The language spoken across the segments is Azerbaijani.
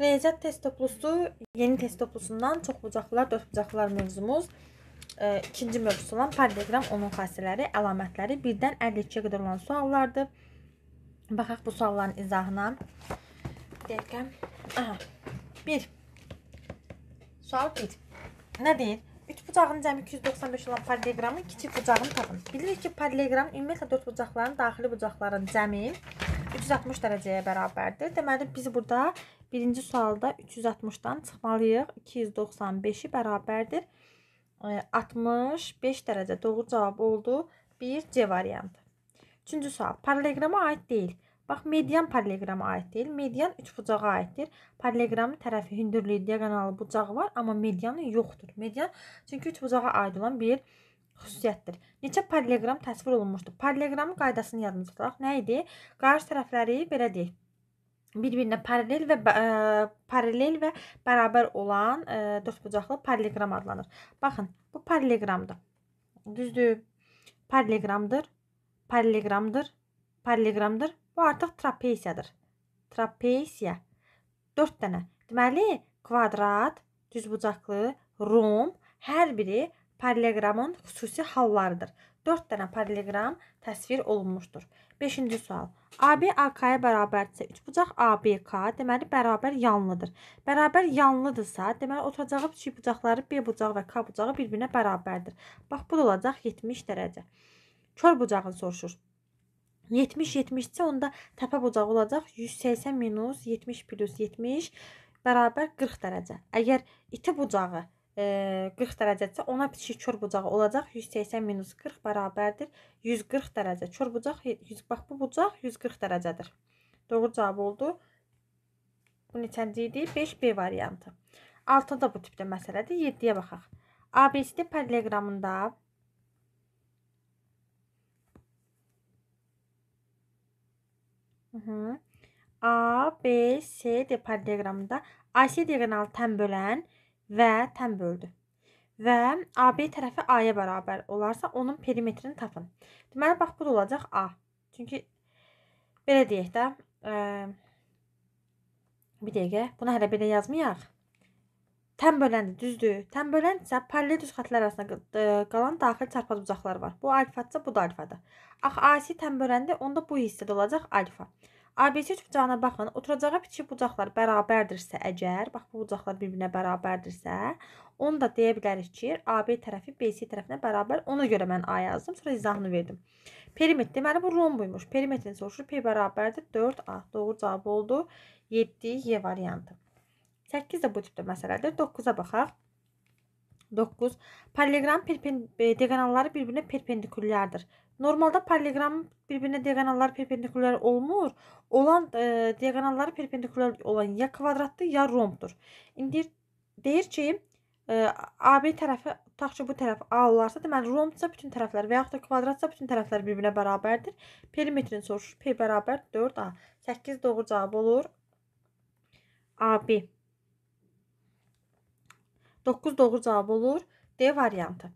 Riyaziyyat test toplusu, yeni test toplusundan çoxbucaqlılar, dördbucaqlılar mövzumuz e, ikinci mövzusu olan paradiqram, onun xassələri, əlamətləri 1-dən 52-yə qədər olan suallardır. Baxaq bu sualların izahına. Bir dəqiqə. Aha. 1. Sual 1. Nə deyir? Üç bucağın cəmi 295 olan paraleqramın kiçik bucağını tapın. Bilirik ki, paraleqram ümumiyyətlə dörd bucaqların daxili bucaqların cəmi 360 dərəcəyə bərabərdir. Deməli, biz burada Birinci sualda 360-dan çıxmalıyıq. 295-i bərabərdir. 65 e, dərəcə doğru cavab oldu. 1 C variantı. Üçüncü sual. Paraleqrama aid deyil. Bax, median paraleqrama aid deyil. Median üç bucağa aiddir. Paraleqramın tərəfi hündürlüyü, diagonalı bucağı var, amma medianı yoxdur. Median çünki üç bucağa aid olan bir xüsusiyyətdir. Neçə paraleqram təsvir olunmuşdur? Paraleqramın qaydasını yadınızda tutaq. Nə idi? Qarşı tərəfləri belə deyək bir-birinə paralel və ə, e, paralel və bərabər olan ə, e, dördbucaqlı paraleleqram adlanır. Baxın, bu paraleleqramdır. Düzdür? Paraleleqramdır. Paraleleqramdır. Paraleleqramdır. Bu artıq trapesiyadır. Trapesiya. 4 dənə. Deməli, kvadrat, düzbucaqlı, rom hər biri paraleleqramın xüsusi hallarıdır. 4 dənə paralelgram təsvir olunmuşdur. 5-ci sual. AB AK-ya bərabərdirsə, üçbucaq ABK deməli bərabər yanlıdır. Bərabər yanlıdırsa, deməli oturacağı kiçik bucaqları B bucağı və K bucağı bir-birinə bərabərdir. Bax bu da olacaq 70 dərəcə. Kör bucağını soruşur. 70 70 isə onda təpə bucağı olacaq 180 minus 70 plus 70 bərabər 40 dərəcə. Əgər iti bucağı 40 dərəcədirsə, ona bitişik kör bucağı olacaq. 180 minus 40 bərabərdir 140 dərəcə. Kör bucaq 100 bax bu bucaq 140 dərəcədir. Doğru cavab oldu. Bu neçənci idi? 5B variantı. 6 da bu tipdə məsələdir. 7-yə baxaq. ABCD paraleqramında A, B, C diaqramında AC diaqonalı tən bölən 1 və tən böldü. Və AB tərəfi A-ya bərabər olarsa, onun perimetrini tapın. Deməli, bax, bu olacaq A. Çünki, belə deyək də, ə, e, bir dəqiqə, bunu hələ belə yazmayaq. Tən böləndir, düzdür. Tən böləndirsə, paralel düz xətlər arasında e, qalan daxil çarpaz bucaqlar var. Bu alfadsa, bu da alfadır. Axı, AC tən böləndir, onda bu hissədə olacaq alfa. Alfa. ABC tüpcağına baxın. Oturacağı iki bucaqlar bərabərdirsə əgər, bax bu bucaqlar bir-birinə bərabərdirsə, onu da deyə bilərik ki, AB tərəfi BC tərəfinə bərabər. Ona görə mən A yazdım, sonra izahını verdim. Perimetr deməli bu rombuymuş. Perimetrin soruşur, P bərabərdir 4A. Doğru cavab oldu 7Y variantı. 8 də bu tipdə məsələdir. 9-a baxaq. 9. Paralleqram e, diagonalları bir-birinə perpendikulyardır. Normalda poliqram bir-birinə diagonallar perpendikulyar olmur. Olan e, diagonalları perpendikulyar olan ya kvadratdır, ya rombdur. İndi deyir ki, e, AB tərəfi tutaq ki, bu tərəf A olarsa, deməli rombdsa bütün tərəflər və yaxud da kvadratsa bütün tərəflər bir-birinə bərabərdir. Perimetrin soruşur. P bərabər 4A. 8 doğru cavab olur. AB 9 doğru cavab olur. D variantı.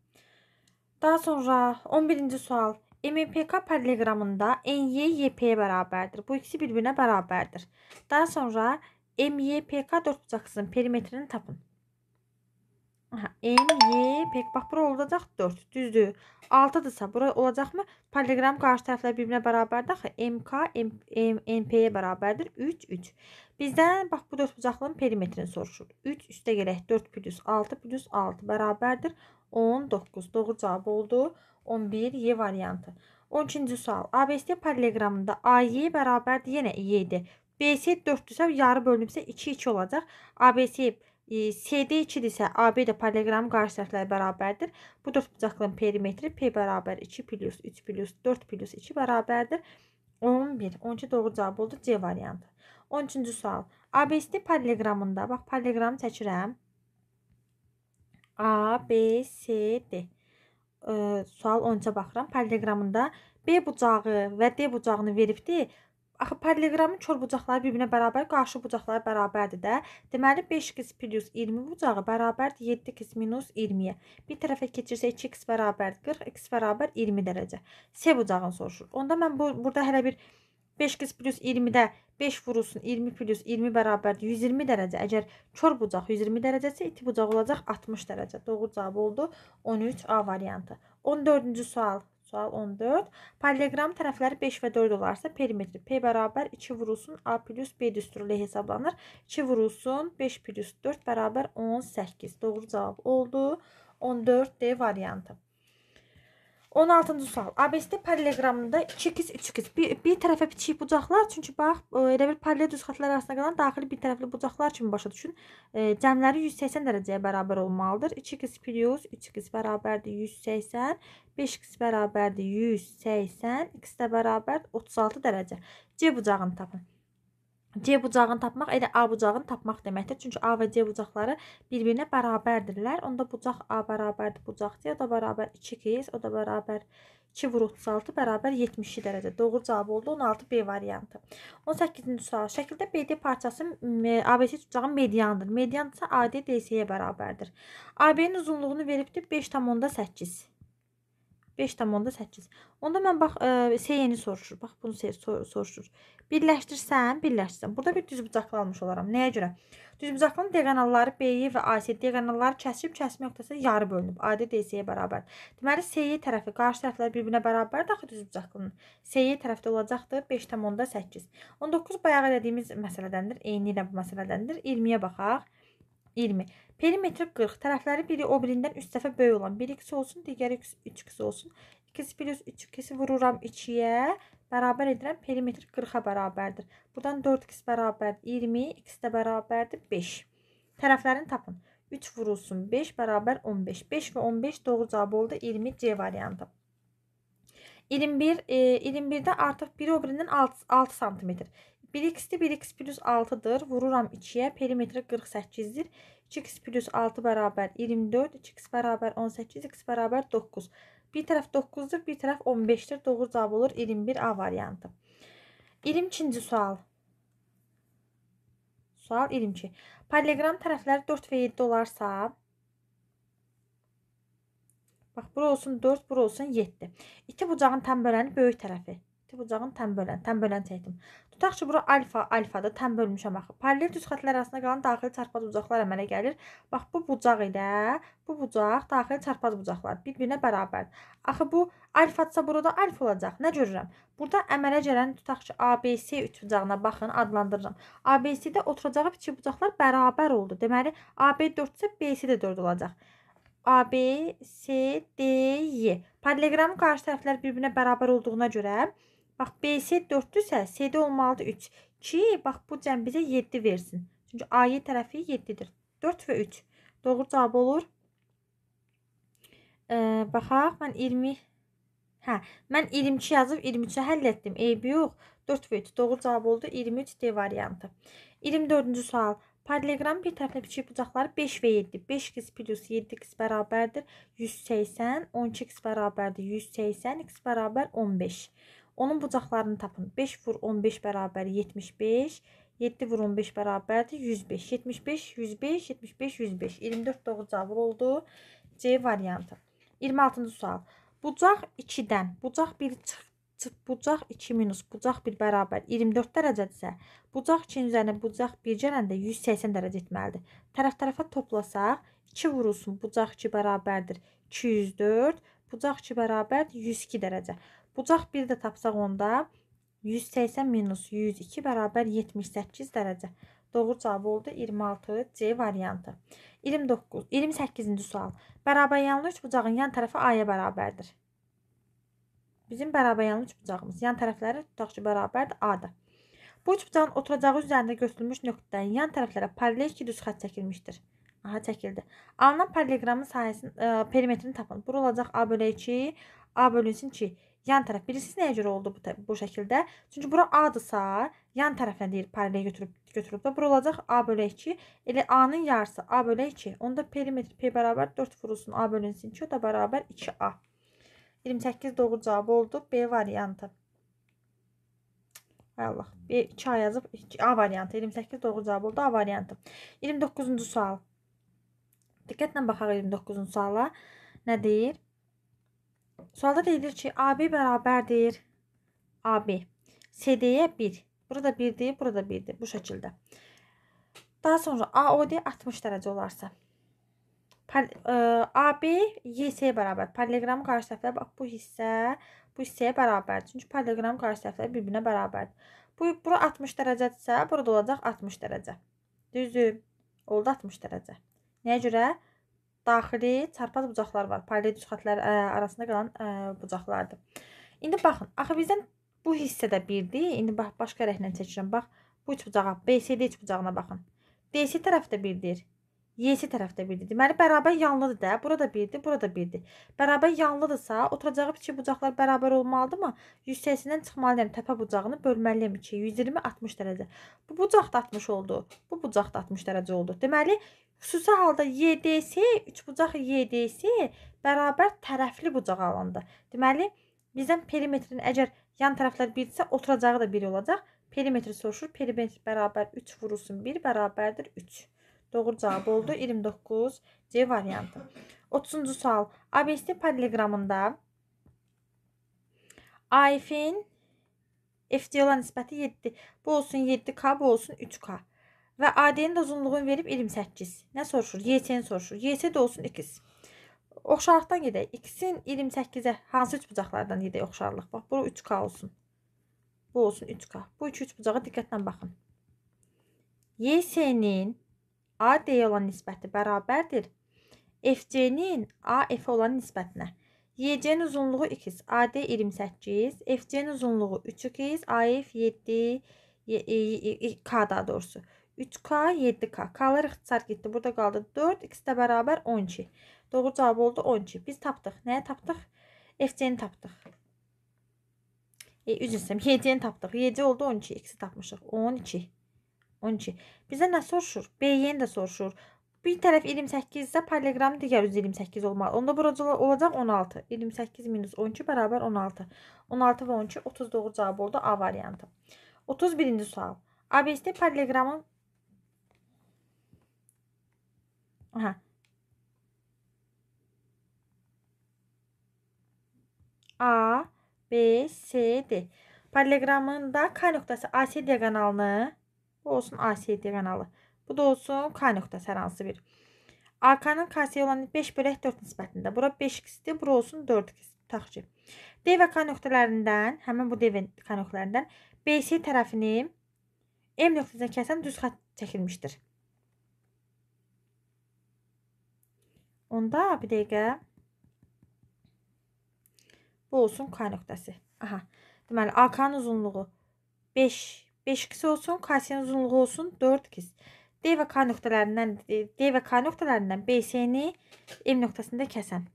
Daha sonra 11-ci sual. MPK paralelogramında NY YP'ye bərabərdir. Bu ikisi bir-birinə bərabərdir. Daha sonra MYPK dördbucaqsının perimetrini tapın. Aha, MYPK bax bura olacaq 4. Düzdür. 6-dırsa bura olacaqmı? Paralelogram qarşı tərəflər bir-birinə bərabərdir axı. MK MP'yə bərabərdir. 3 3. Bizdən bax bu dörd bucaqlının perimetrini soruşur. 3 üstə gələk 4 plus 6 plus 6 bərabərdir 19. Doğru cavab oldu 11 Y variantı. 12-ci sual. ABS paraleqramında AY bərabərdir yenə Y-dir. BC 4-dürsə yarı bölünübsə 2-2 olacaq. ABC e, CD 2-dirsə AB də paraleqram qarşı tərəfləri bərabərdir. Bu dörd bucaqlının perimetri P bərabər 2 plus 3 plus 4 plus 2 bərabərdir. 11. 12 doğru cavab oldu C variantı. 13-cü sual. ABSD paraleqramında, bax paraleqramı çəkirəm. A, B, C, D. E, sual 13-ə baxıram. Paraleqramında B bucağı və D bucağını veribdi. Axı paraleqramın kör bucaqları bir-birinə bərabər, qarşı bucaqları bərabərdir də. Deməli 5x plus 20 bucağı bərabərdir 7x minus 20-yə. Bir tərəfə keçirsə 2x bərabərdir 40, x bərabər 20 dərəcə. C bucağını soruşur. Onda mən bu burada hələ bir 5x plus 20-də 5 vurulsun 20 plus 20 bərabərdir 120 dərəcə. Əgər kör bucaq 120 dərəcəsə iti bucaq olacaq 60 dərəcə. Doğru cavab oldu 13 A variantı. 14-cü sual. Sual 14. Poliqram tərəfləri 5 və 4 olarsa perimetri P bərabər 2 vurulsun A plus B düsturu ilə hesablanır. 2 vurulsun 5 plus 4 bərabər 18. Doğru cavab oldu 14 D variantı. 16-cı sual. ABSD paralleqramında 2x, 3x bir, bir tərəfə bitişik bucaqlar, çünki bax, e, elə bir paralel düz xətlər arasında qalan daxili bir tərəfli bucaqlar kimi başa düşün. E, cəmləri 180 dərəcəyə bərabər olmalıdır. 2x plus 3x bərabərdir 180, 5x bərabərdir 180, x də bərabərdir 36 dərəcə. C bucağını tapın. C bucağını tapmaq elə A bucağını tapmaq deməkdir. Çünki A və C bucaqları bir-birinə bərabərdirlər. Onda bucaq A bərabərdir bucaq C, o da bərabər 2x, o da bərabər 2 vur 36 bərabər 72 dərəcə. Doğru cavab oldu 16 B variantı. 18-ci sual. Şəkildə BD parçası ABC bucağın medianıdır. Median isə AD DC'yə bərabərdir. AB-nin uzunluğunu veribdir 5,8. 5,8. Onda mən bax e, seyini soruşur. Bax bunu sey sor soruşur. Birləşdirsən, birləşdirsən. Burada bir düzbucaqlı almış olaram. Nəyə görə? Düzbucaqlının diagonalları B-yi və AC diagonalları kəsib kəsmə nöqtəsi yarı bölünüb. AD DC-yə bərabər. Deməli SY tərəfi qarşı tərəflər bir-birinə bərabərdir axı düzbucaqlının. SY tərəfdə olacaqdır 5,8. 19 bayağı dediyimiz məsələdəndir. Eyni ilə bu məsələdəndir. 20-yə baxaq. 20. Perimetri 40. Tərəfləri biri o birindən 3 dəfə böyük olan. Biri x olsun, digəri 3x olsun. 2 plus 3x vururam 2-yə. Bərabər edirəm. Perimetr 40-a bərabərdir. Buradan 4x bərabərdir. 20, x də bərabərdir. 5. Tərəflərini tapın. 3 vurulsun 5 bərabər 15. 5 və 15 doğru cavab oldu. 20 C variantı. 21, e, 21-də artıq biri o birindən 6, 6 cm. 1x-dir. 1x plus 6-dır. Vururam 2-yə. Perimetri 48-dir. 2x plus 6 bərabər 24. 2x bərabər 18. x bərabər 9. Bir tərəf 9-dur. Bir tərəf 15-dir. Doğru cavab olur 21 A variantı. 22-ci sual. Sual 22. Poliqram tərəfləri 4 və 7 olarsa, bax, bura olsun 4, bura olsun 7. İki bucağın tən böləni böyük tərəfi bucağın tən bölən, tən bölən çəkdim. Tutaq ki, bura alfa, alfadır, tən bölmüşəm axı. Paralel düz xətlər arasında qalan daxili çarpaz bucaqlar əmələ gəlir. Bax bu bucaq ilə bu bucaq daxili çarpaz bucaqlar bir-birinə bərabərdir. Axı bu alfatsa burada alfa olacaq. Nə görürəm? Burada əmələ gələn tutaq ki, ABC üç bucağına baxın, adlandırıram. ABC-də oturacağı iki bucaqlar bərabər oldu. Deməli, AB 4-sə BC də 4 olacaq. A, B, C, D, Y. Paraleqramın qarşı tərəflər bir-birinə bərabər olduğuna görə Bax BC 4-dürsə, CD olmalıdır 3 ki, bax bu cəm bizə 7 versin. Çünki AY tərəfi 7-dir. 4 və 3. Doğru cavab olur. E, baxaq, mən 20 Hə, mən 22 yazıb 23-ə həll etdim. Eybi yox. 4 və 3 doğru cavab oldu. 23 D variantı. 24-cü sual. Paraleloqram bir tərəflə biçib bucaqları 5 və 7. 5x plus 7x bərabərdir 180, 12x bərabərdir 180, x bərabər 15. Onun bucaqlarını tapın. 5 vur 15 bərabər 75. 7 vur 15 bərabərdir 105. 75, 105, 75, 105. 24 doğru cavab oldu. C variantı. 26-cı sual. Bucaq 2-dən, bucaq 1 çıxdı bucaq 2 minus bucaq 1 bərabər 24 dərəcədirsə, bucaq 2-nin üzərinə bucaq 1 gələndə 180 dərəcə etməlidir. Tərəf-tərəfə toplasaq, 2 vurulsun, bucaq 2 bərabərdir 204, bucaq 2 bərabər 102 dərəcə. Bucaq 1 də tapsaq onda 180 minus 102 bərabər 78 dərəcə. Doğru cavab oldu 26 C variantı. 29 28-ci sual. Bərabəryanlı üç bucağın yan tərəfi A-ya bərabərdir. Bizim bərabəryanlı üç bucağımız yan tərəfləri tutaq ki, bərabərdir A-da. Bu üç bucağın oturacağı üzərində göstərilmiş nöqtədən yan tərəflərə paralel iki düz xətt çəkilmişdir. Aha çəkildi. Alınan paraleqramın sahəsinin e, perimetrini tapın. Bura olacaq A bölü 2, A bölünsün 2 yan tərəf. Bilirsiniz nəyə görə oldu bu, bu şəkildə? Çünki bura A-dırsa, yan tərəfdən deyir paralel götürüb, götürüb və bura olacaq A bölü 2. Elə A-nın yarısı A bölü 2. Onda perimetr P bərabər 4 vurulsun A bölünsün 2. O da bərabər 2A. 28 doğru cavabı oldu. B variantı. Allah. 2A yazıb A variantı. 28 doğru cavabı oldu. A variantı. 29-cu sual. Diqqətlə baxaq 29-cu suala. Nə deyir? Sualda deyilir ki, AB bərabərdir AB. CD-yə 1. Burada 1-dir, burada 1-dir bu şəkildə. Daha sonra AOD 60 dərəcə olarsa. Pal ə, e, AB YC-yə bərabər. Paralelogramın qarşı tərəfləri bax bu hissə bu hissəyə bərabərdir. Çünki paralelogram qarşı tərəfləri bir-birinə bərabərdir. Bu bura 60 dərəcədirsə, burada olacaq 60 dərəcə. Düzdür? Oldu 60 dərəcə. Nəyə görə? daxili çarpaz bucaqlar var. Paralel üç xətlər arasında qalan ə, bucaqlardır. İndi baxın, axı bizdən bu hissədə 1-dir. İndi bax başqa rənglə çəkirəm. Bax bu üç bucağa, BCD üç bucağına baxın. DC tərəfdə 1-dir. YC tərəfdə 1-dir. Deməli bərabər yanlıdır da. Burada 1-dir, burada 1-dir. Bərabər yanlıdırsa, oturacağı iki bucaqlar bərabər olmalıdırmı? Yüksəsindən çıxmalıyam təpə bucağını bölməliyəm 2, 120 60 dərəcə. Bu bucaq da 60 oldu. Bu bucaq da 60 dərəcə oldu. Deməli Xüsusi halda YDS, üçbucaq YDS bərabər tərəfli bucaq alındı. Deməli, bizdən perimetrin əgər yan tərəflər birdirsə, oturacağı da bir olacaq. Perimetri soruşur. Perimetr bərabər 3 vurulsun 1 bərabərdir 3. Doğru cavab oldu 29 C variantı. 30-cu sual. ABS paraleqramında AF-in FD olan nisbəti 7. Bu olsun 7K, bu olsun 3K. Və AD-nin də uzunluğunu verib 28. Nə soruşur? YC-ni soruşur. YC də olsun 2. Oxşarlıqdan gedək. X-in 28-ə hansı üç bucaqlardan gedək oxşarlıq? Bax, bura 3K olsun. Bu olsun 3K. Bu iki üç bucağa diqqətlə baxın. YC-nin AD-yə olan nisbəti bərabərdir FC-nin AF-ə olan nisbətinə. YC-nin uzunluğu 2x, AD 28, FC-nin uzunluğu 3x, AF 7, K daha doğrusu. 3K, 7K. K-lar ixtisar getdi. Burada qaldı 4. İkisi də bərabər 12. Doğru cavab oldu 12. Biz tapdıq. Nəyə tapdıq? FC-ni tapdıq. E, üzr istəyirəm. 7-ni tapdıq. 7 oldu 12. İkisi tapmışıq. 12. 12. Bizə nə soruşur? B-ni də soruşur. Bir tərəf 28 isə poliqram digər üzü 28 olmalı. Onda burada olacaq 16. 28 minus 12 bərabər 16. 16 və 12 30 doğru cavab oldu A variantı. 31-ci sual. ABS poliqramın Aha. A, B, C-dir. Paraleqramında K nöqtəsi AC diaqonalını, bu olsun AC diaqonalı. Bu da olsun K nöqtəsi hər hansı bir. AK-nın KC-yə olan 5 bölək 4 nisbətində. Bura 5x-dir, bura olsun 4x. Tutaq ki, D və K nöqtələrindən, həmin bu D və K nöqtələrindən BC tərəfini M nöqtəsinə kəsən düz xətt çəkilmişdir. Onda bir dəqiqə bu olsun K nöqtəsi. Aha. Deməli AK-nın uzunluğu 5 5x olsun, KS-nin uzunluğu olsun 4x. D və K nöqtələrindən D və K nöqtələrindən BC-ni M nöqtəsində kəsən.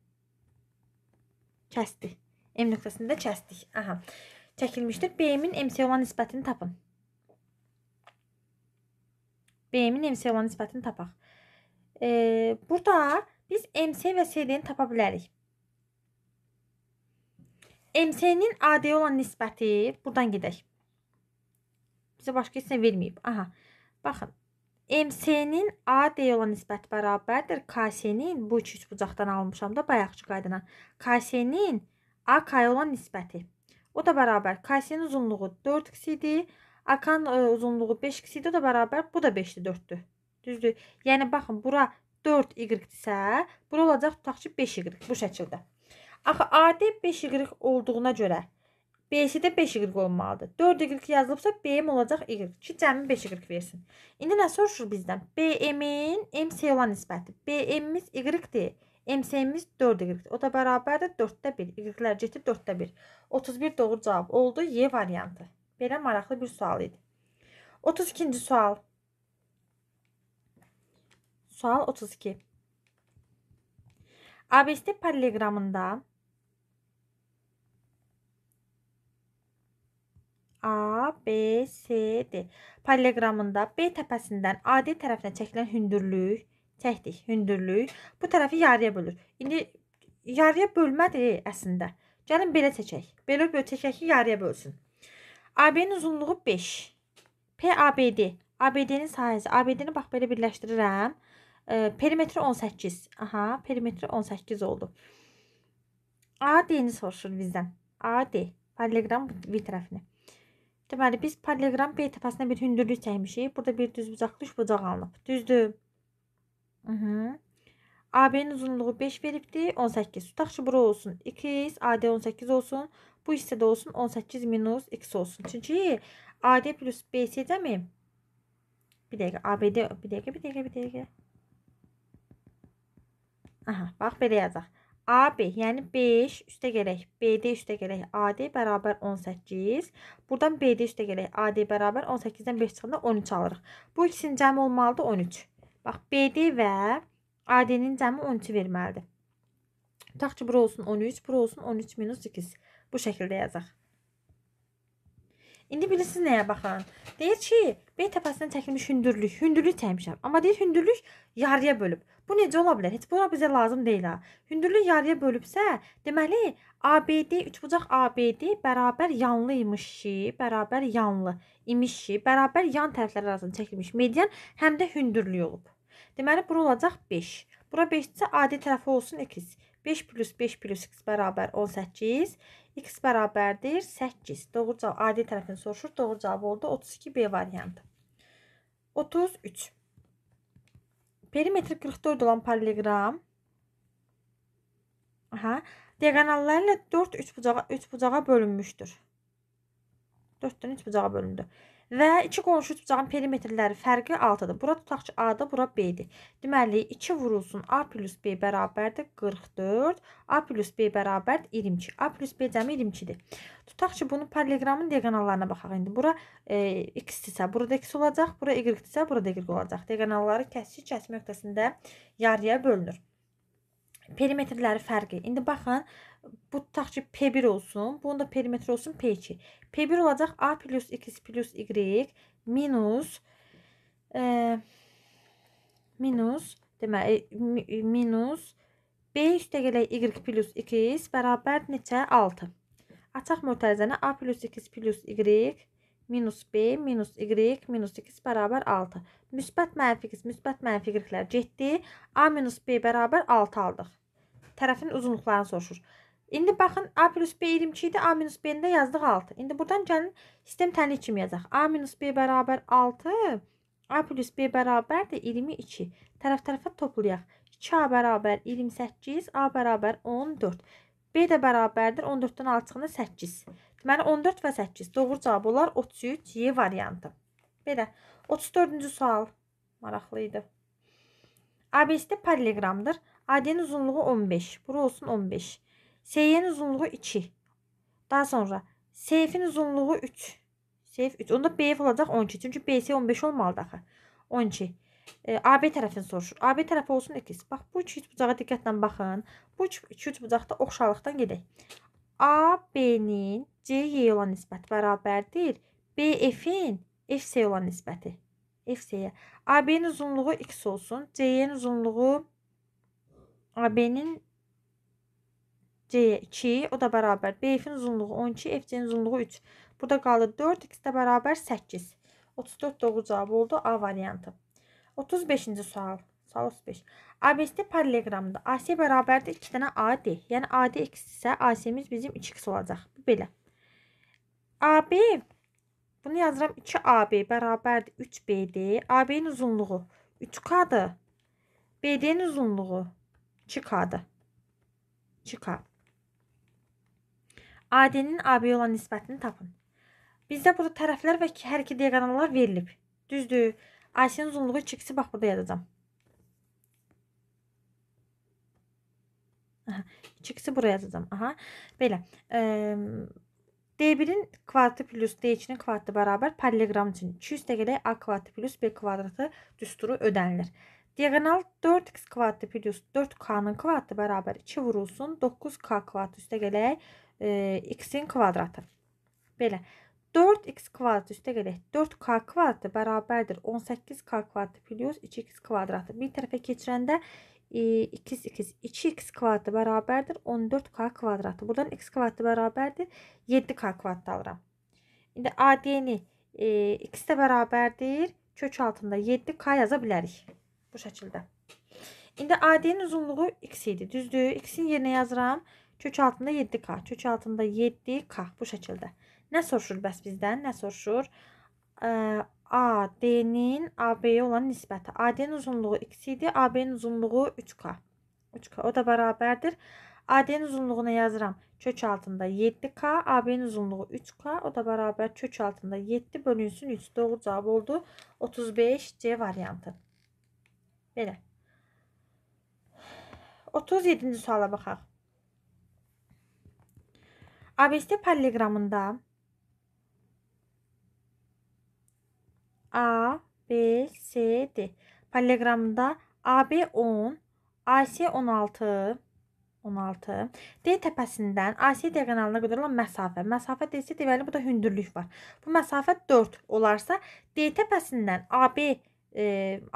Kəsdi. M nöqtəsində kəsdik. Aha. Çəkilmişdir. B-min MC olan nisbətini tapın. B-min MC olan nisbətini tapaq. E, burada biz MC və CD-ni tapa bilərik. MC-nin AD-yə olan nisbəti burdan gedək. Bizə başqa heç nə verməyib. Aha. Baxın. MC-nin AD-yə olan nisbəti bərabərdir KC-nin bu iki üçbucaqdan almışam da bayaqçı qaydana. KC-nin AK-ya olan nisbəti. O da bərabər KC-nin uzunluğu 4x idi. AK-nın e, uzunluğu 5x idi. O da bərabər bu da 5-dir, 4-dür. Düzdür? Yəni baxın, bura 4y-dirsə, bura olacaq tutaq ki, 5y bu şəkildə. Axı AD 5y olduğuna görə BC-də 5y olmalıdır. 4y yazılıbsa BM olacaq y ki, cəmi 5y versin. İndi nə soruşur bizdən? BM-in MC olan nisbəti. BM-imiz y-dir. MC-imiz 4y-dir. O da bərabərdir 4-də 1. Y-lər getdi 4-də 1. 31 doğru cavab oldu. Y variantı. Belə maraqlı bir sual idi. 32-ci sual. Sual 32. ABSD paralelogramında A, B, C, D paralelogramında B təpəsindən AD tərəfinə çəkilən hündürlük, çəkdik, hündürlük bu tərəfi yarıya bölür. İndi yarıya bölmədir əslində. Gəlin belə çəkək. Belə böl çəkək ki, yarıya bölsün. AB-nin uzunluğu 5. PABD. ABD-nin sahəsi. ABD-ni bax belə birləşdirirəm. E, perimetri 18. Aha, perimetri 18 oldu. AD-ni soruşur bizdən. AD, paralelgram bir tərəfini. Deməli, biz paralelgram B təpəsinə bir hündürlük çəkmişik. Burada bir düz bucaq düş bucaq alınıb. Düzdür. AB-nin uzunluğu 5 veribdi, 18. Tutaq ki, bura olsun 2x, AD 18 olsun. Bu hissədə olsun 18 minus x olsun. Çünki AD plus BC-dəmi? Bir dəqiqə, ABD, bir dəqiqə, bir dəqiqə, bir dəqiqə. Aha, bax belə yazaq. AB, yəni 5 üstə gələk BD üstə gələk AD bərabər 18. Buradan BD üstə gələk AD bərabər 18-dən 5 çıxanda 13 alırıq. Bu ikisinin cəmi olmalıdır 13. Bax BD və AD-nin cəmi 13 verməlidir. Tutaq ki, bura olsun 13, bura olsun 13 minus 2. Bu şəkildə yazaq. İndi bilirsiniz nəyə baxın. Deyir ki, B təpəsindən çəkilmiş hündürlük, hündürlük çəkmişəm. Amma deyir hündürlük yarıya bölüb. Bu necə ola bilər? Heç bura bizə lazım deyil ha. Hündürlük yarıya bölübsə, deməli ABD üçbucaq ABD bərabər yanlı imiş ki, bərabər yanlı imiş ki, bərabər yan tərəflər arasında çəkilmiş median həm də hündürlük olub. Deməli bura olacaq 5. Bura 5-dirsə adi tərəfi olsun 2. 5 + 5 + x = 18. X bərabərdir 8. Doğru cavab adi tərəfini soruşur. Doğru cavab oldu 32 B variantı. 33. Perimetri 44 olan paralelogram Aha, diagonallarla 4 3 bucağa 3 bucağa bölünmüşdür. 4-dən 3 bucağa bölündü. Və iki qonşu tutacağın perimetrləri fərqi 6-dır. Bura tutaq ki, A-da, bura B-dir. Deməli, 2 vurulsun A plus B bərabərdir 44, A plus B bərabərdir 22. A plus B cəmi 22-dir. Tutaq ki, bunu paraleqramın diagonallarına baxaq. İndi bura e, x-dirsə, burada x olacaq, bura y-dirsə, burada y olacaq. Diagonalları kəsici kəsmə nöqtəsində yarıya bölünür. Perimetrləri fərqi. İndi baxın, bu tutaq ki P1 olsun. Bunun da perimetri olsun P2. P1 olacaq A plus X plus Y minus e, minus deməli e, minus B üstəgələk Y plus X bərabər neçə? 6. Açaq mötərizəni A plus X plus Y minus B minus Y minus X bərabər 6. Müsbət mənfi X, müsbət mənfi Y-lər getdi. A minus B bərabər 6 aldıq. Tərəfin uzunluqlarını soruşur. İndi baxın A plus B 22 idi. A minus B-ni də yazdıq 6. İndi buradan gəlin sistem tənlik kimi yazaq. A minus B bərabər 6. A plus B bərabərdir 22. Tərəf-tərəfə toplayaq. 2A bərabər 28. A bərabər 14. B də bərabərdir 14-dən 6 çıxanda 8. Deməli 14 və 8. Doğru cavab olar 33 Y variantı. Belə. 34-cü sual. Maraqlı idi. ABC paralelogramdır. AD-nin uzunluğu 15. Bura olsun 15. S'nin uzunluğu 2. Daha sonra seyfin uzunluğu 3. Seyf 3. Onda BF olacaq 12. Çünki BS 15 olmalıdır axı. 12. E, AB tərəfini soruşur. AB tərəfi olsun x. Bax bu iki üç bucağa diqqətlə baxın. Bu iki, iki üç bucaqda oxşarlıqdan gedək. AB-nin CY olan nisbəti bərabərdir BF-in FC olan nisbəti. FC-yə. AB-nin uzunluğu x olsun. CY-nin uzunluğu AB-nin C 2 o da bərabər BF-in uzunluğu 12, FC-nin uzunluğu 3. Burada qaldı 4, x də bərabər 8. 34 doğru cavab oldu A variantı. 35-ci sual. Sual 35. ABS paralelogramda AC bərabərdir 2 dənə AD. Yəni AD x isə AC-miz bizim 2x olacaq. Bu belə. AB bunu yazıram 2AB bərabərdir 3BD. AB-nin uzunluğu 3K-dır. BD-nin uzunluğu 2K-dır. 2K. AD-nin AB-yə olan nisbətini tapın. Bizdə burada tərəflər və hər iki diaqonallar verilib. Düzdür? AC-nin uzunluğu 2x-i bax burada yazacağam. 2x-i buraya yazacağam. Aha. Belə. E, ehm, D1-in kvadratı plus D2-nin kvadratı bərabər paralleloqram üçün 200 dəqiqəlik A kvadratı plus B kvadratı düsturu ödənilir. Diagonal 4x kvadratı plus 4k-nın kvadratı bərabər 2 vurulsun. 9k kvadratı üstə gələk e, x'in kvadratı. Belə. 4x kvadrat üstə gələk. 4k kvadratı bərabərdir 18k kvadratı plus 2x kvadratı. Bir tərəfə keçirəndə 2x e, 2x kvadratı beraberdir. 14k kvadratı. Buradan x kvadratı beraberdir. 7k kvadratı alıram. İndi AD-ni e, x də bərabərdir altında 7k yaza bilərik. Bu şekilde. İndi AD'nin uzunluğu x idi. Düzdür? x'in yerine yerinə yazıram. Kök altında 7K. Kök altında 7K bu şəkildə. Nə soruşur bəs bizdən? Nə soruşur? AD-nin AB-yə olan nisbəti. AD-nin uzunluğu 2 idi, AB-nin uzunluğu 3K. 3K o da bərabərdir. AD-nin uzunluğunu yazıram. Kök altında 7K, AB-nin uzunluğu 3K, o da bərabər kök altında 7 bölünsün 3. Doğru cavab oldu. 35 C variantı. Belə. 37-ci suala baxaq. ABS poliqramında A, B, C, D poliqramında AB 10, AC 16, 16. D təpəsindən AC diaqonalına qədər olan məsafə. Məsafə desə deməli burada hündürlük var. Bu məsafə 4 olarsa D təpəsindən AB e,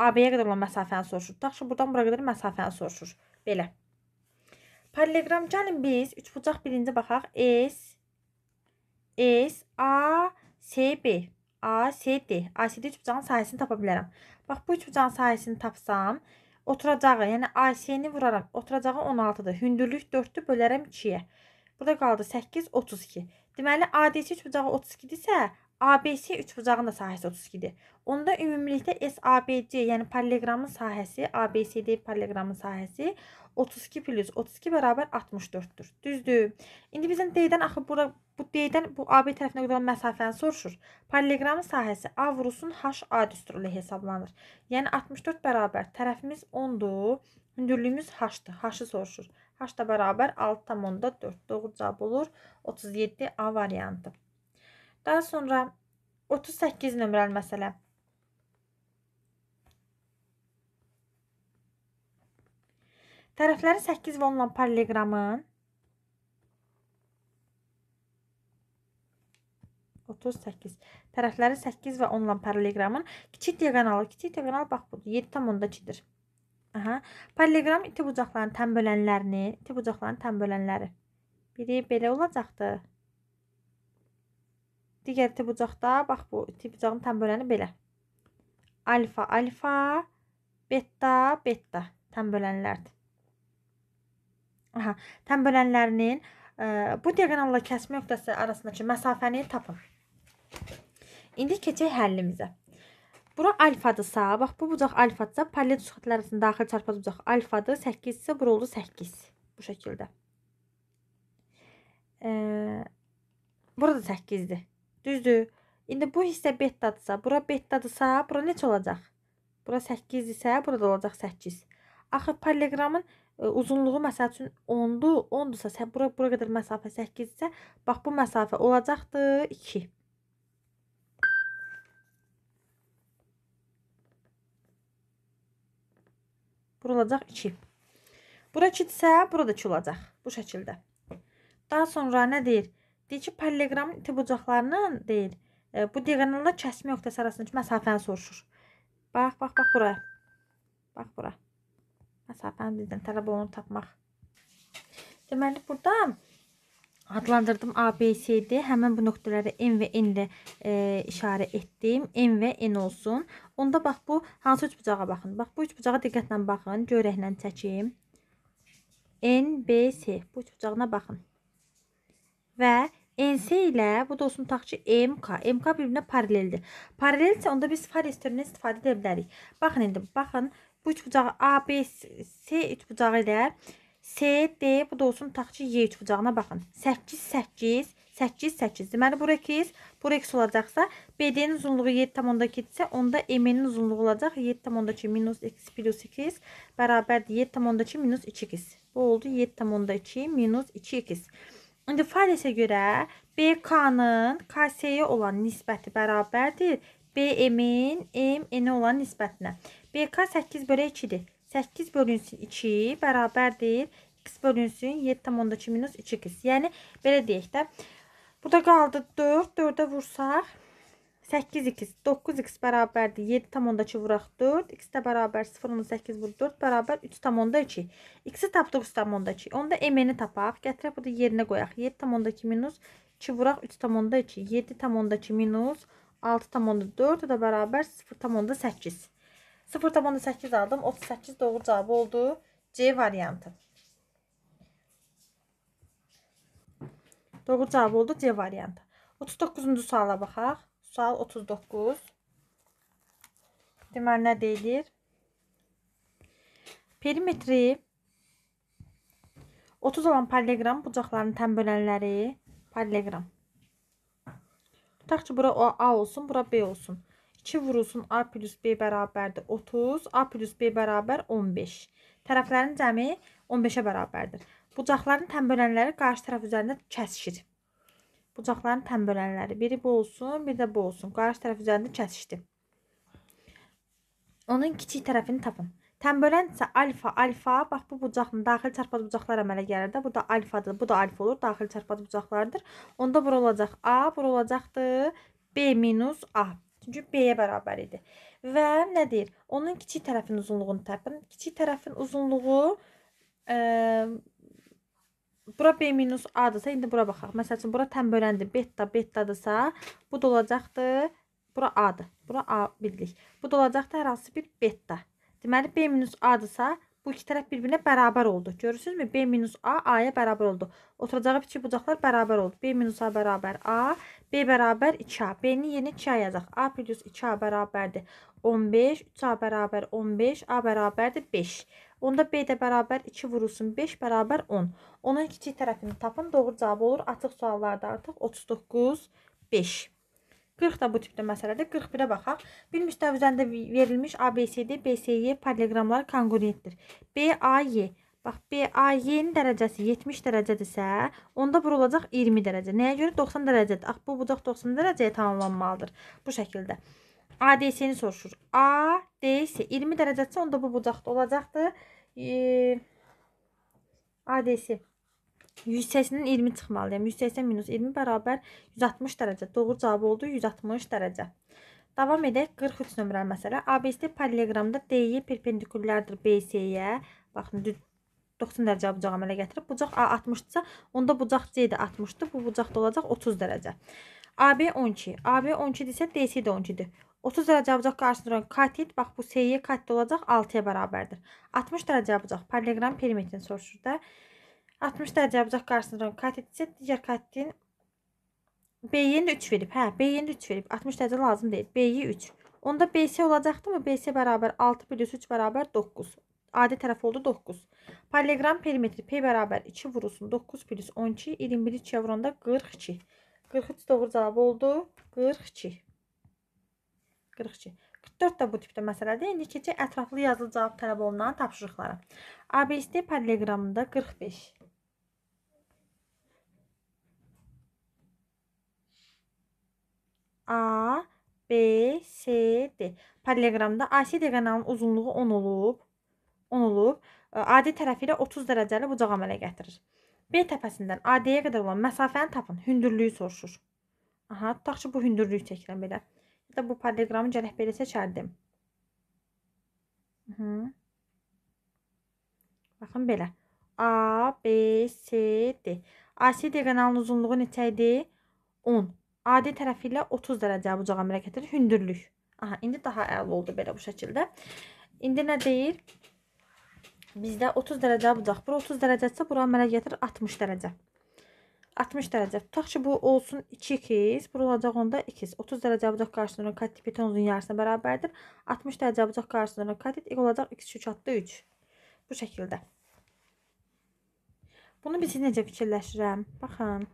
AB-yə qədər olan məsafəni soruşur. Tutaq ki, buradan bura qədər məsafəni soruşur. Belə. Paralleqram gəlin biz üçbucaq birinci baxaq. S S A S B A S D. A S D üçbucağın sahəsini tapa bilərəm. Bax bu üçbucağın sahəsini tapsam oturacağı, yəni AC-ni vuraram. Oturacağı 16-dır. Hündürlük 4-dür, bölərəm 2-yə. Burada qaldı 8 32. Deməli ADC üçbucağı 32-dirsə, ABC üçbucağın da sahəsi 32-dir. Onda ümumilikdə SABC, yəni paralleqramın sahəsi, ABCD paralleqramın sahəsi 32 plus 32 bərabər 64-dür. Düzdür? İndi bizdən D-dən axı bura bu D-dən bu AB tərəfinə qədər məsafəni soruşur. Paralleqramın sahəsi A vurulsun H A düsturu ilə hesablanır. Yəni 64 bərabər tərəfimiz 10-dur. Hündürlüyümüz H-dır. H-ı soruşur. H da bərabər 6,4. Doğru cavab olur 37 A variantı. Daha sonra 38 nömrəli məsələ. Tərəfləri 8 və onunla paralelogramın 38. Tərəfləri 8 və 10 ilə paralelogramın kiçik diaqonalı. Kiçik diaqonal bax budur. 7,2-dir. Aha. Paralelogram iti bucaqlarının tən bölənlərini, iti bucaqlarının tən bölənləri. Biri belə olacaqdı. Digər tip bucaqda, bax bu tip bucağın tam böləni belə. Alfa, alfa, beta, beta tam bölənlərdir. Aha, tam bölənlərinin ə, e, bu diagonalla kəsmə nöqtəsi arasındakı məsafəni tapın. İndi keçək həllimizə. Bura alfadırsa, bax bu bucaq alfadırsa, paralel çıxıqlar arasında daxil çarpaz bucaq alfadır, 8 isə bura oldu 8 bu şəkildə. Ə, e, burada 8-dir. Düzdür. İndi bu hissə betdadırsa, bura betdadırsa, bura neçə olacaq? Bura 8 isə, burada olacaq 8. Axı paraleqramın e, uzunluğu məsəl üçün 10-dur, 10-dursa, sən bura bura qədər məsafə 8 isə, bax bu məsafə olacaqdı 2. Bura olacaq 2. Bura 2 isə, burada 2 olacaq bu şəkildə. Daha sonra nə deyir? Deyir ki, paralleqramın iti bucaqlarından deyil, e, bu diaqonalla kəsmə nöqtəsi arasındakı məsafəni soruşur. Bax, bax, bax bura. Bax bura. Məsafəni bizdən tələb olunur tapmaq. Deməli, burada adlandırdım ABCD. Həmin bu nöqtələrə M və N ilə e, işarə etdim. M və N olsun. Onda bax bu hansı üç bucağa baxın. Bax bu üç bucağa diqqətlə baxın. Görəklə çəkim. N, B, C. Bu üç bucağına baxın. Və ense ilə bu da olsun tutaq ki MK. MK bir-birinə paraleldir. Paralelsə onda biz farestorundan istifadə edə bilərik. Baxın indi baxın bu üç bucağı ABC üç bucağı ilə CD bu da olsun tutaq ki Y üç bucağına baxın. 8 8 8 8. Deməli bura 2 bura 2 olacaqsa BD-nin uzunluğu 7.2 isə onda MN-in uzunluğu olacaq 7.2 minus x plus 2 bərabərdir 7.2 minus 2 x. Bu oldu 7.2 minus 2 x. İndi Farisə görə BK-nın KS-yə olan nisbəti bərabərdir BM-in MN-ə olan nisbətinə. BK 8 bölü 2-dir. 8 bölünsün 2 bərabərdir x bölünsün 7,2 minus 2x. Yəni, belə deyək də, burada qaldı 4, 4-ə vursaq, 8x, 9x bərabərdir 7 tam ondakı vuraq 4, x də bərabər 0-ın 8 vur 4 bərabər 3 tam onda 2. x-i tapdıq 3 tam onda 2. Onda m-ni tapaq, gətirək bu da yerinə qoyaq. 7 tam onda 2 minus 2 vuraq 3 tam onda 2, 7 tam onda 2 minus 6 tam onda 4, o da bərabər 0 tam onda 8. 0 tam onda 8 aldım, 38 doğru cavabı oldu. C variantı. Doğru cavabı oldu C variantı. 39-cu suala baxaq sual 39. Deməli nə deyilir? Perimetri 30 olan paralelgram bucaqlarının tən bölənləri paralelgram. Tutaq ki, bura A olsun, bura B olsun. 2 vurulsun A plus B bərabərdir 30, A plus B bərabər 15. Tərəflərin cəmi 15-ə bərabərdir. Bucaqların tən bölənləri qarşı tərəf üzərində kəsişir. Bucaqların tən bölənləri. Biri bu olsun, bir də bu olsun. Qarşı tərəf üzərində kəsişdi. Onun kiçik tərəfini tapın. Tən bölən isə alfa, alfa. Bax bu bucaqın daxil çarpaz bucaqlar əmələ gəlir də. Bu da alfadır. Bu da alfa olur. Daxil çarpaz bucaqlardır. Onda bura olacaq A, bura olacaqdır B minus A. Çünki B-yə bərabər idi. Və nə deyir? Onun kiçik tərəfin uzunluğunu tapın. Kiçik tərəfin uzunluğu ə, Bura B minus A-dırsa, indi bura baxaq. Məsəl üçün, bura təmböləndir. Beta, betadırsa, bu da olacaqdır. Bura A-dır. Bura A bildik. Bu da olacaqdır hər hansı bir beta. Deməli, B minus A-dırsa, bu iki tərəf bir-birinə bərabər oldu. Görürsünüzmü? B minus A, A-ya bərabər oldu. Oturacağı iki bucaqlar bərabər oldu. B minus A bərabər A, B bərabər 2A. B-ni yeni 2A yazaq. A plus 2A bərabərdir 15, 3A bərabər 15, A bərabərdir 5. Onda B də bərabər 2 vurulsun 5 bərabər 10. 10-un kiçik tərəfini tapın. Doğru cavab olur. Artıq suallarda artıq 39, 5. 40 da bu tipdə məsələdir. 41-ə baxaq. Bir müstəvi üzərində verilmiş ABCD, BCY e paraleqramları konqurentdir. BAY Bax, BAY-nin dərəcəsi 70 dərəcədirsə, onda bura olacaq 20 dərəcə. Nəyə görə? 90 dərəcədir. Bax, bu bucaq 90 dərəcəyə tamamlanmalıdır. Bu şəkildə. ADS-ni soruşur. ADS 20 dərəcəsi onda bu bucaqda olacaqdır. E, ADS 180-dən 20 çıxmalıyam. 180 minus 20 bərabər 160 dərəcə. Doğru cavab oldu 160 dərəcə. Davam edək 43 nömrəli məsələ. ABC paraleqramda DY perpendikulyardır BC-yə. Baxın 90 dərəcə bucaq əmələ gətirib. Bucaq A 60-dsa, onda bucaq C də 60-dır. Bu bucaqda olacaq 30 dərəcə. AB 12. AB 12-dir isə DC də 12-dir. 30 dərəcə yapacaq qarşısında duran katit, bax bu SY katit olacaq 6-ya bərabərdir. 60 dərəcə yapacaq paraleloqram perimetrini soruşur da. 60 dərəcə yapacaq qarşısında duran katit isə digər katitin B-yə 3 verib. Hə, B-yə 3 verib. 60 dərəcə lazım deyil. B-yə 3. Onda BC olacaqdı mı? BC bərabər 6 plus 3 bərabər 9. Adi tərəf oldu 9. Paraleloqram perimetri P bərabər 2 vurulsun. 9 plus 12, 21 2-yə vuranda 42. 43 doğru cavab oldu. 42. 42. 44 da bu tipdə məsələdir. İndi keçək ətraflı yazılı cavab tələb olunan tapşırıqlara. ABSD paraleqramında 45. A, B, C, D. Paraleqramda ACD qanalının uzunluğu 10 olub. 10 olub. Adi tərəfi ilə 30 dərəcəli bucaq əmələ gətirir. B təpəsindən AD-yə qədər olan məsafəni tapın. Hündürlüyü soruşur. Aha, tutaq ki, bu hündürlük çəkilən belə da bu paralelogramı cərəh belə seçərdim. Hı -hı. Baxın belə. A, B, C, D. AC diagonalın uzunluğu neçə idi? 10. AD tərəfi ilə 30 dərəcə bucağa mürəkətir. Hündürlük. Aha, indi daha əl oldu belə bu şəkildə. İndi nə deyir? Bizdə 30 dərəcə bucaq. Bura 30 dərəcədirsə, bura mənə gətir 60 dərəcə. 60 dərəcə. Tutaq ki, bu olsun 2x, bu olacaq onda 2x. 30 dərəcə bucaq qarşısından katit betonuzun yarısına bərabərdir. 60 dərəcə bucaq qarşısından katit eq olacaq 2 çatdı 3. Bu şəkildə. Bunu biz necə fikirləşirəm? Baxın.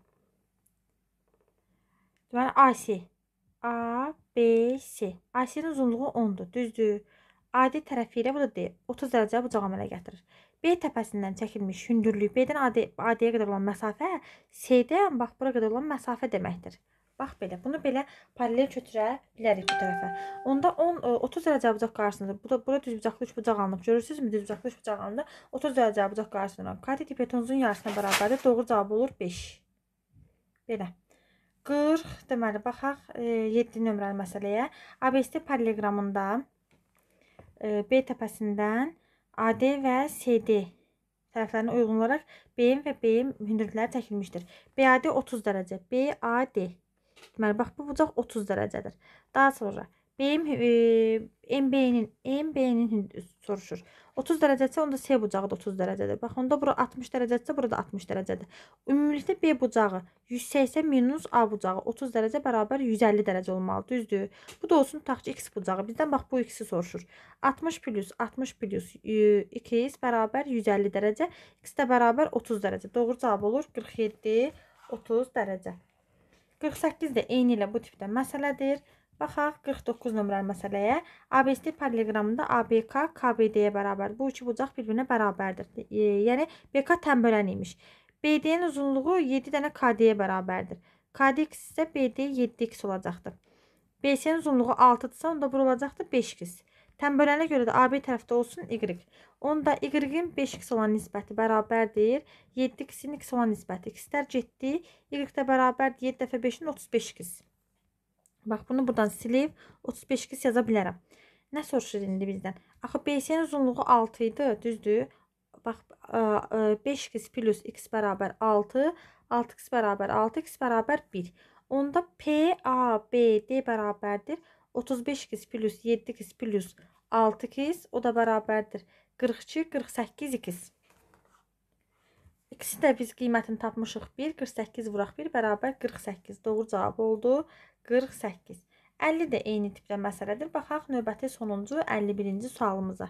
Deməli, AC. A, B, C. AC-nin uzunluğu 10-dur, düzdür. Adi tərəfi ilə bu da D. 30 dərəcə bucaq əmələ gətirir. B təpəsindən çəkilmiş hündürlük B-dən AD-yə qədər olan məsafə C-dən bax bura qədər olan məsafə deməkdir. Bax belə. Bunu belə paralel götürə bilərik bu tərəfə. Onda 10 30 e, dərəcə bucaq qarşısındadır. Bu da bura düz bucaqlı üç bucaq alınıb. Görürsüzmü? Düz bucaqlı üç bucaq alındı. 30 dərəcə bucaq qarşısında. Katet hipotenuzun yarısına bərabərdir. Doğru cavab olur 5. Belə. 40 deməli baxaq 7 e, nömrəli məsələyə. ABS paraleloqramında e, B təpəsindən AD və CD tərəflərinə uyğun olaraq BM və BM hündürlükləri çəkilmişdir. BAD 30 dərəcə, BAD. Deməli bax bu bucaq 30 dərəcədir. Daha sonra Benim e, MB-nin MB-nin soruşur. 30 dərəcədirsə onda C bucağı da 30 dərəcədir. Bax onda bura 60 dərəcədirsə burada 60 dərəcədir. Ümumilikdə B bucağı 180 minus A bucağı 30 dərəcə bərabər 150 dərəcə olmalı, düzdür? Bu da olsun tutaq ki X bucağı. Bizdən bax bu ikisi soruşur. 60 plus 60 plus 2X bərabər 150 dərəcə. X də bərabər 30 dərəcə. Doğru cavab olur 47 30 dərəcə. 48 də eyni ilə bu tipdə məsələdir. Baxaq 49 nömrəli məsələyə. ABSD paraleqramında ABK KBD-yə bərabərdir. Bu iki bucaq bir-birinə bərabərdir. E, yəni BK tən bölən imiş. BD-nin uzunluğu 7 dənə KD-yə bərabərdir. KDX isə BD 7x olacaqdır. BC-nin uzunluğu 6-dırsa, onda bura olacaqdır 5x. Tən bölənə görə də AB tərəfdə olsun y. Onda y-in 5x olan nisbəti bərabərdir 7x-in x olan nisbəti. x-lər getdi, y də bərabərdir 7 dəfə 5-in 35x. Bax bunu buradan silib 35 yaza bilərəm. Nə soruşur indi bizdən? Axı BC-nin uzunluğu 6 idi, düzdür? Bax 5x plus x bərabər 6, 6x bərabər 6, x bərabər 1. Onda PABD bərabərdir 35x plus 7x plus 6x, o da bərabərdir 42, 48x. İkisi də biz qiymətini tapmışıq. 1 48 vuraq 1 bərabər 48. Doğru cavab oldu 48. 50 də eyni tipdə məsələdir. Baxaq növbəti sonuncu 51-ci sualımıza.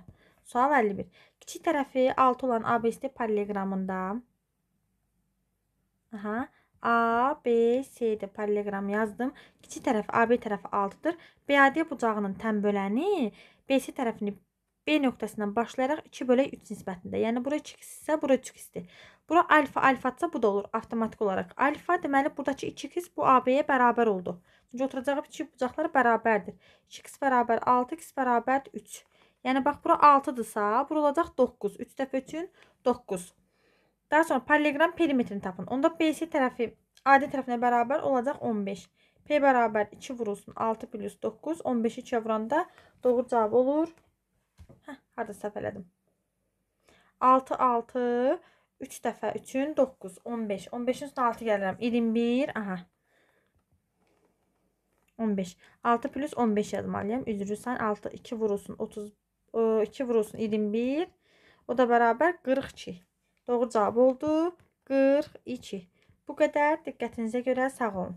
Sual 51. Kiçik tərəfi 6 olan ABC paralelogramında Aha, A, B, C-dir paraleloqram yazdım. Kiçik tərəf AB tərəfi 6-dır. BAD bucağının təm böləni BC tərəfini B nöqtəsindən başlayaraq 2 bölək 3 nisbətində. Yəni, bura 2 isə bura 3 isdir. Bura alfa alfatsa bu da olur avtomatik olaraq. Alfa deməli buradakı 2x bu AB-yə bərabər oldu. Çünki oturacaq iki bucaqlar bərabərdir. 2x bərabər 6, x bərabər 3. Yəni, bax, bura 6-dırsa, bura olacaq 9. 3 dəfə 3-ün 9. Daha sonra poliqram perimetrini tapın. Onda BC tərəfi AD tərəfinə bərabər olacaq 15. P bərabər 2 vurulsun 6 plus 9. 15-i 2-yə vuranda doğru cavab olur Harda səhv elədim. 6, 6, 3 dəfə 3-ün 9, 15. 15-in üstündə 6 gəlirəm. 21, aha. 15. 6 plus 15 yazmalıyam. Üzrüsən 6, 2 vurulsun. 30, 2 e, vurulsun. 21. O da bərabər 42. Doğru cavab oldu. 42. Bu qədər. Diqqətinizə görə sağ olun.